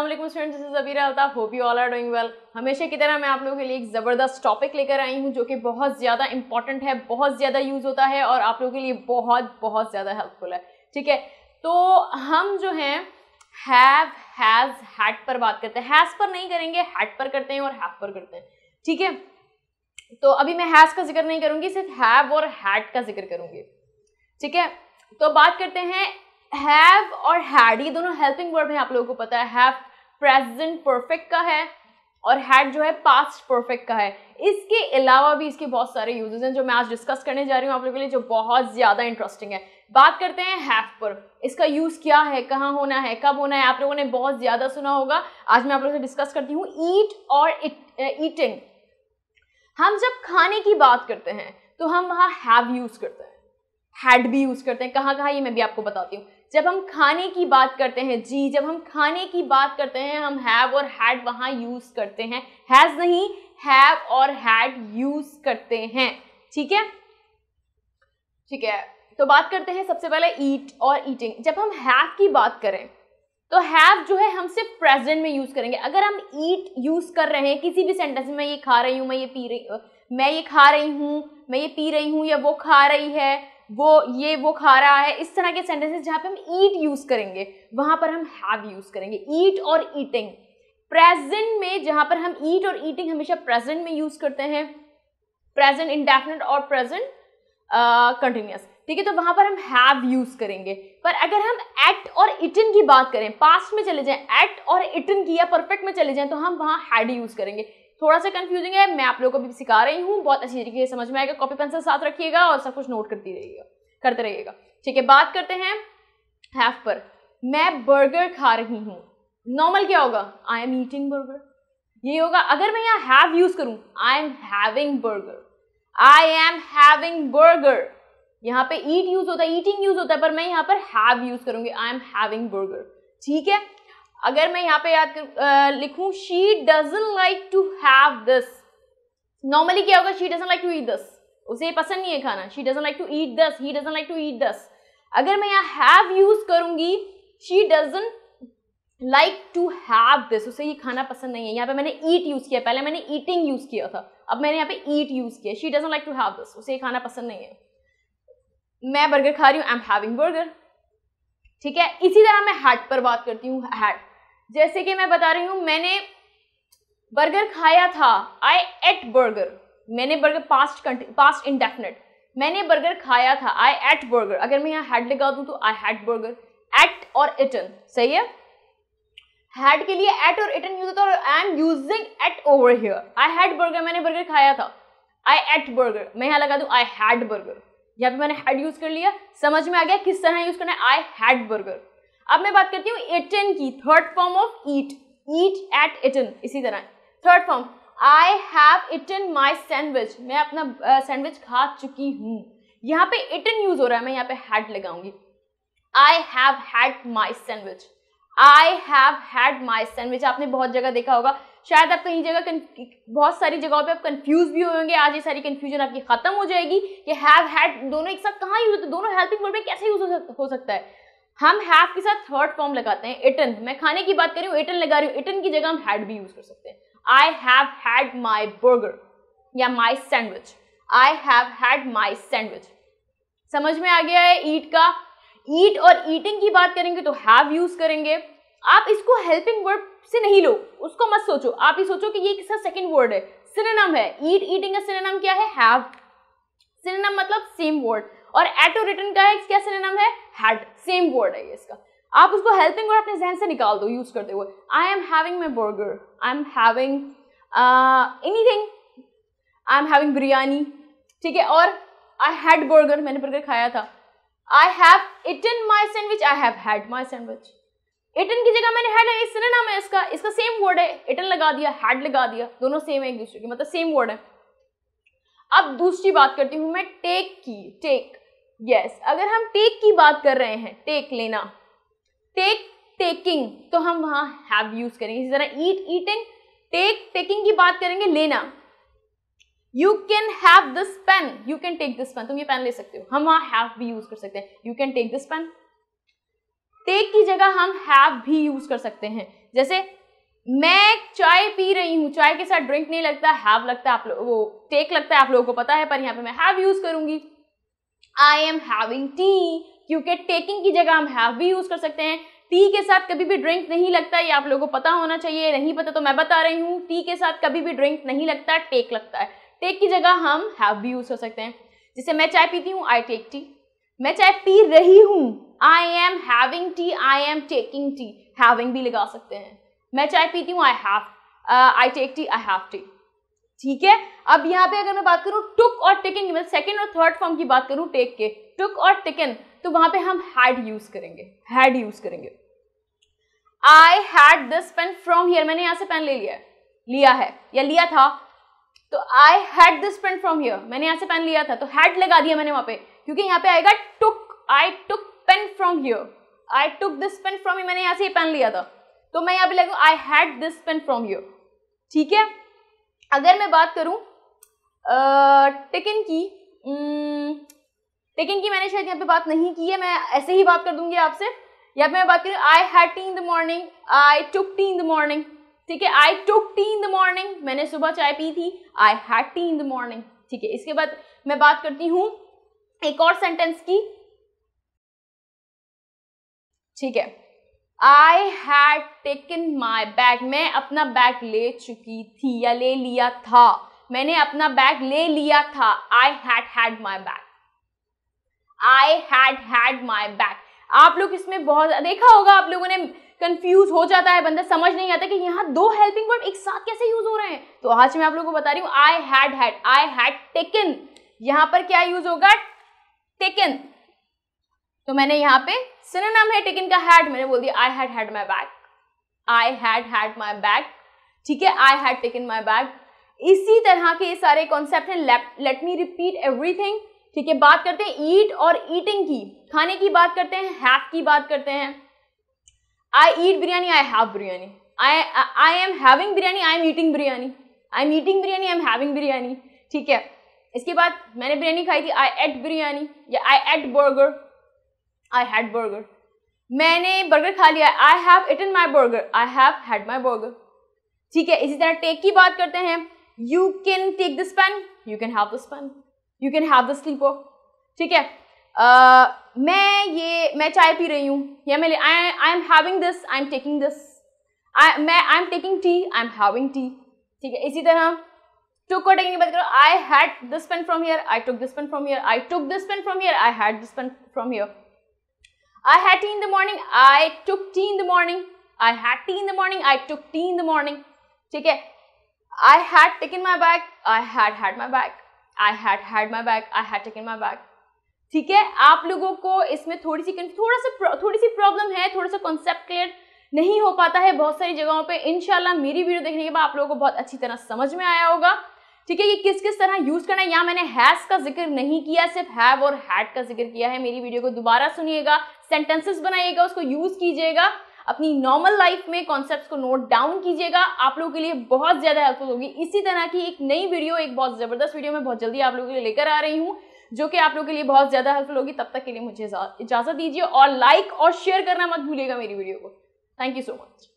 अल्लाम students this Abira होता hope you all are doing well हमेशा की तरह मैं आप लोगों के लिए एक ज़बरदस्त टॉपिक लेकर आई हूँ जो कि बहुत ज़्यादा इंपॉर्टेंट है बहुत ज़्यादा यूज़ होता है और आप लोगों के लिए बहुत बहुत ज़्यादा हेल्पफुल है ठीक है तो हम जो हैं हैव हैज़ हैट पर बात करते हैं हैज़ पर नहीं करेंगे हैट पर करते हैं और हैव पर करते हैं ठीक है तो अभी मैं हैज़ का जिक्र नहीं करूँगी सिर्फ हैव और हैट का जिक्र करूँगी ठीक है तो बात करते हैं हैव और हैड ये दोनों हेल्पिंग वर्ब हैं आप लोगों को पता है हैव प्रेजेंट परफेक्ट का है और हैड जो है पास्ट परफेक्ट का है इसके अलावा भी इसके बहुत सारे यूजेस हैं जो मैं आज डिस्कस करने जा रही हूँ आप लोगों के लिए जो बहुत ज़्यादा इंटरेस्टिंग है बात करते हैं हैव पर इसका यूज़ क्या है कहाँ होना है कब होना है आप लोगों ने बहुत ज़्यादा सुना होगा आज मैं आप लोगों से डिस्कस करती हूँ ईट और ईटिंग uh, हम जब खाने की बात करते हैं तो हम वहाँ हैव यूज़ करते हैं हैड भी यूज़ करते हैं कहाँ कहाँ ये मैं भी आपको बताती हूँ जब हम खाने की बात करते हैं जी जब हम खाने की बात करते हैं हम हैव और हैड वहां यूज़ करते हैं हैज़ नहीं हैव और हैड यूज़ करते हैं ठीक है ठीक है तो बात करते हैं सबसे पहले ईट और ईटिंग जब हम हैव की बात करें तो हैव जो है हम सिर्फ प्रेजेंट में यूज़ करेंगे अगर हम ईट यूज़ कर रहे हैं किसी भी सेंटेंस में मैं ये खा रही हूँ मैं ये पी रही मैं ये खा रही हूँ मैं ये पी रही हूँ या वो खा रही है वो ये वो खा रहा है इस तरह के सेंटेंसेस जहाँ पे हम ईट यूज़ करेंगे वहां पर हम हैव यूज़ करेंगे ईट और ईटिंग प्रेजेंट में जहां पर हम ईट और ईटिंग हमेशा प्रेजेंट में यूज़ करते हैं प्रेजेंट इंडेफिनेट और प्रेजेंट कंटिन्यूस ठीक है तो वहां पर हम हैव यूज़ करेंगे पर अगर हम एक्ट और इटन की बात करें पास्ट में चले जाएं एक्ट और इटन की या परफेक्ट में चले जाएं तो हम वहाँ हैड यूज़ करेंगे थोड़ा सा कंफ्यूजिंग है मैं आप लोगों को भी सिखा रही हूँ बहुत अच्छी तरीके से समझ में आएगा कॉपी पेंसिल साथ रखिएगा और सब कुछ नोट करती रहिएगा करते रहिएगा ठीक है बात करते हैं हैफ पर मैं बर्गर खा रही हूँ नॉर्मल क्या होगा आई एम ईटिंग बर्गर ये होगा अगर मैं यहाँ हैव यूज करूँ I am having burger I am having burger यहाँ पे ईट यूज होता है ईटिंग यूज होता है पर मैं यहाँ पर हैव यूज करूंगी आई एम हैविंग बर्गर ठीक है अगर मैं यहाँ पे याद कर लिखू शी डाइक टू हैव दिस नॉर्मली क्या होगा she doesn't like to eat this उसे पसंद नहीं है खाना she doesn't like to eat this he doesn't like to eat this अगर मैं यहाँ हैव यूज करूंगी she doesn't like to have this उसे ये खाना पसंद नहीं है यहाँ पे मैंने ईट यूज किया पहले मैंने ईटिंग यूज किया था अब मैंने यहाँ पे ईट यूज किया she doesn't like to have this उसे ये खाना पसंद नहीं है मैं बर्गर खा रही हूँ आई एम हैविंग बर्गर ठीक है इसी तरह मैं हैट पर बात करती हूँ हैट जैसे कि मैं बता रही हूँ मैंने बर्गर खाया था आई एट बर्गर मैंने बर्गर पास्ट पास्ट इंडेफिनेट मैंने बर्गर खाया था आई एट बर्गर अगर मैं यहाँ हैड लगा दूँ तो आई हैड बर्गर एट और इटन सही है हैड के लिए एट और इटन यूज होता है और I am using ate over here I had burger मैंने बर्गर खाया था आई एट बर्गर मैं यहाँ लगा दूँ आई हैड बर्गर यहाँ पे मैंने हैड यूज कर लिया समझ में आ गया किस तरह यूज करना है आई हैड बर्गर अब मैं बात करती हूँ एटन की third form of eat eat ate eaten इसी तरह third form I have eaten my sandwich मैं अपना सैंडविच uh, खा चुकी हूँ यहाँ पे इटन यूज हो रहा है मैं यहाँ पे हैड लगाऊंगी I have had my sandwich I have had my sandwich आपने बहुत जगह देखा होगा शायद आप कहीं जगह बहुत सारी जगहों पे आप कंफ्यूज भी होंगे आज ये सारी कंफ्यूजन आपकी खत्म हो जाएगी कि हैव हैड दोनों एक साथ कहाँ यूज होते है दोनों हेल्पिंग वर्ड में कैसे यूज हो सकता है हम हैव के साथ थर्ड फॉर्म लगाते हैं इटन मैं खाने की बात कर रही हूँ इटन लगा रही हूँ इटन की जगह हम हैड भी यूज कर सकते हैं I have had my burger या my sandwich I have had my sandwich समझ में आ गया है ईट का ईट और ईटिंग की बात करेंगे तो हैव यूज करेंगे आप इसको हेल्पिंग वर्ड से नहीं लो उसको मत सोचो आप ये सोचो कि ये किसका सेकेंड वर्ड है सिनेनम है ईट ईटिंग का सिनेनम क्या है हैव सिनेनम मतलब सेम वर्ड और एटो रिटर्न का एक क्या सिनेम है हैड सेम वर्ड है ये इसका आप उसको हेल्पिंग और अपने जहन से निकाल दो यूज करते हुए I am having my burger I am having anything I am having biryani ठीक है और आई हैड बर्गर मैंने बर्गर खाया था I have eaten my sandwich I have had my sandwich eaten की जगह मैंने हैड लगाई सिनेनाम है इसका इसका सेम वर्ड है इटन लगा दिया हैड लगा दिया दोनों सेम है एक दूसरे के मतलब सेम वर्ड है अब दूसरी बात करती हूँ मैं टेक की टेक यस yes, अगर हम टेक की बात कर रहे हैं टेक लेना टेक टेकिंग तो हम वहां हैव यूज करेंगे इसी तरह ईट ईटिंग टेक टेकिंग की बात करेंगे लेना you can have this pen you can take this pen तुम ये पेन ले सकते हो हम वहां हैव भी यूज कर सकते हैं you can take this pen take की जगह हम हैव भी यूज कर सकते हैं जैसे मैं चाय पी रही हूँ चाय के साथ ड्रिंक नहीं लगता हैव लगता है आप लोग वो टेक लगता है आप लोगों को पता है पर यहां पे मैं हैव यूज करूंगी आई एम हैविंग टी क्योंकि टेकिंग की जगह हम हैव भी यूज कर सकते हैं टी के साथ कभी भी ड्रिंक नहीं लगता ये आप लोगों को पता होना चाहिए नहीं पता तो मैं बता रही हूँ टी के साथ कभी भी ड्रिंक नहीं लगता टेक लगता है टेक की जगह हम हैव भी यूज कर सकते हैं जैसे मैं चाय पीती हूँ आई टेक टी मैं चाय पी रही हूँ I am having tea I am taking tea having भी लगा सकते हैं मैं चाय पीती हूँ I have I take tea I have tea ठीक है अब यहाँ पे अगर मैं बात करूँ टुक और टिकन की मतलब सेकेंड और थर्ड फॉर्म की बात करूँ टेक के टुक और टिकन तो वहां पे हम हैड यूज करेंगे हैड यूज करेंगे I had this pen from here मैंने यहां से पेन ले लिया लिया है या लिया था तो I had this pen from here मैंने यहां से पेन लिया था तो हैड लगा दिया मैंने वहां पे क्योंकि यहां पे आएगा took I took pen from here I took this pen from मैंने यहां से पेन लिया था तो मैं यहां पे लगू I had this pen from here ठीक है अगर मैं बात करूँ टेकन की टेकन की मैंने शायद यहाँ पे बात नहीं की है मैं ऐसे ही बात कर दूंगी आपसे या पे मैं बात करूँ I had tea in the morning I took tea in the morning ठीक है I took tea in the morning मैंने सुबह चाय पी थी I had tea in the morning ठीक है इसके बाद मैं बात करती हूँ एक और सेंटेंस की ठीक है I had taken my bag मैं अपना बैग ले चुकी थी या ले लिया था मैंने अपना बैग ले लिया था I had had my bag I had had my bag आप लोग इसमें बहुत देखा होगा आप लोगों ने कंफ्यूज हो जाता है बंदा समझ नहीं आता कि यहाँ दो हेल्पिंग वर्ड एक साथ कैसे यूज हो रहे हैं तो आज मैं आप लोगों को बता रही हूँ I had had I had taken यहाँ पर क्या यूज होगा टेकन तो मैंने यहाँ पे सिनोनम है टेकन का हैड मैंने बोल दिया I had had my bag I had had my bag ठीक है I had taken my bag इसी तरह के ये सारे कॉन्सेप्ट हैं लेट मी रिपीट एवरीथिंग ठीक है बात करते हैं ईट और ईटिंग की खाने की बात करते हैं हैव की बात करते हैं I eat biryani I have biryani I I am having biryani I am eating biryani I am eating biryani I am having biryani ठीक है इसके बाद मैंने बिरयानी खाई थी आई एट बिरयानी या I ate burger I had burger मैंने बर्गर खा लिया I have eaten my burger I have had my burger ठीक है इसी तरह टेक की बात करते हैं you can take this pen you can have this pen you can have this slipper ठीक है मैं ये मैं चाय पी रही हूँ या मैं I am having this I am taking this मैं I am taking tea I am having tea ठीक है इसी तरह टुक or टेकिंग की बात करो I had this pen from here I took this pen from here I took this pen from here I had this pen from here I had tea in the morning. I took tea in the morning. I had tea in the morning. I took tea in the morning. ठीक है I had taken my bag. I had had my bag. I had had my bag. I had taken my bag. ठीक है आप लोगों को इसमें थोड़ी सी थोड़ा सा थोड़ी सी प्रॉब्लम है थोड़ा सा कॉन्सेप्ट क्लियर नहीं हो पाता है बहुत सारी जगहों पे इनशाला मेरी वीडियो देखने के बाद आप लोगों को बहुत अच्छी तरह समझ में आया होगा ठीक है ये किस किस तरह यूज करना है यहाँ मैंने हैज का जिक्र नहीं किया सिर्फ हैव और हैड का जिक्र किया है मेरी वीडियो को दोबारा सुनिएगा सेंटेंसेस बनाइएगा उसको यूज कीजिएगा अपनी नॉर्मल लाइफ में कॉन्सेप्ट को नोट डाउन कीजिएगा आप लोगों के लिए बहुत ज्यादा हेल्पफुल होगी इसी तरह की एक नई वीडियो एक बहुत जबरदस्त वीडियो मैं बहुत जल्दी आप लोगों के लिए लेकर आ रही हूँ जो कि आप लोगों के लिए बहुत ज्यादा हेल्पफुल होगी तब तक के लिए मुझे इजाजत दीजिए और लाइक और शेयर करना मत भूलिएगा मेरी वीडियो को थैंक यू सो मच